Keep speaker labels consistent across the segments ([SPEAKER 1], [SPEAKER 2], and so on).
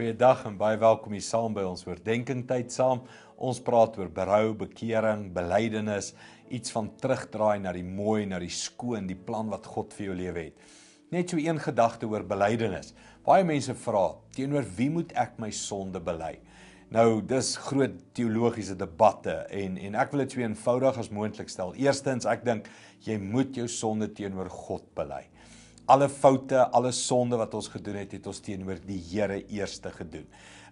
[SPEAKER 1] Goeiedag en baie welkom hier saam by ons oordeenking tyd saam. Ons praat oor berou, bekering, belydenis, iets van terugdraai na die mooi, na die skoon, die plan wat God vir jou lewe het. Net so een gedagte oor belydenis. Baie mense vra, teenoor wie moet ek my sonde bely? Nou, dis groot teologiese debatte en en ek wil dit so eenvoudig as moontlik stel. Eerstens, ek dink jy moet jou sonde teenoor God bely alle foute, alle sonde wat ons gedoen het, het ons teenoor die Here eerste gedoen.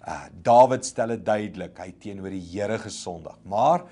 [SPEAKER 1] Uh Dawid stel dit duidelik, hy teenoor die Here gesondig. Maar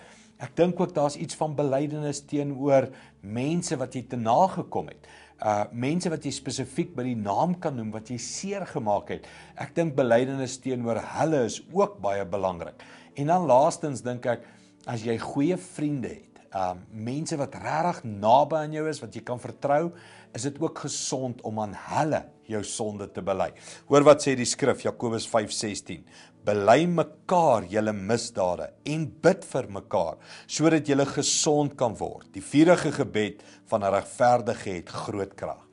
[SPEAKER 1] ek dink ook daar's iets van belydenis teenoor mense wat jy te na gekom het. Uh mense wat jy spesifiek by die naam kan noem wat jy seer gemaak het. Ek dink belydenis teenoor hulle is ook baie belangrik. En dan laastens dink ek as jy goeie vriende het um mense wat regtig naby aan jou is wat jy kan vertrou, is dit ook gesond om aan hulle jou sonde te bely. Hoor wat sê die skrif Jakobus 5:16. Bely mekaar julle misdade en bid vir mekaar sodat julle gesond kan word. Die vierde gebed van 'n regverdige het groot krag.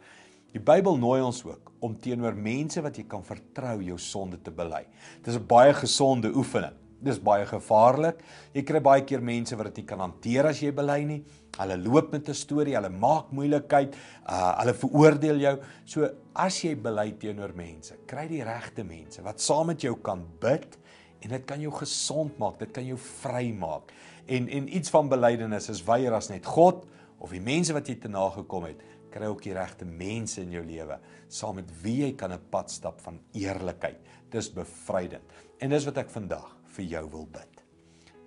[SPEAKER 1] Die Bybel nooi ons ook om teenoor mense wat jy kan vertrou jou sonde te bely. Dit is 'n baie gesonde oefening. Dis baie gevaarlik. Jy kry baie keer mense wat dit nie kan hanteer as jy bely nie. Hulle loop met 'n storie, hulle maak moeilikheid, uh, hulle veroordeel jou. So as jy bely teenoor mense, kry die regte mense wat saam met jou kan bid en dit kan jou gesond maak, dit kan jou vry maak. En en iets van belydenis is weier as net God of die mense wat jy te nagekom het, kry ook die regte mense in jou lewe saam met wie jy kan 'n pad stap van eerlikheid. Dis bevrydend. En dis wat ek vandag vir jou wil bid.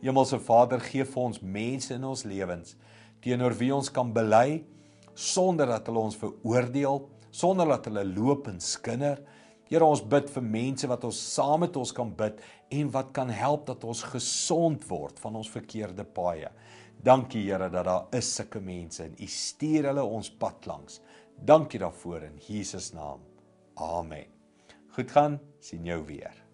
[SPEAKER 1] Hemelse Vader, gee vir ons mense in ons lewens teenoor wie ons kan bely sonder dat hulle ons veroordeel, sonder dat hulle loop en skinder. Here, ons bid vir mense wat ons saam met ons kan bid en wat kan help dat ons gesond word van ons verkeerde paaie. Dankie Here dat daar is sulke mense en U stuur hulle ons pad langs. Dankie daarvoor in Jesus naam. Amen. Goed gaan, sien jou weer.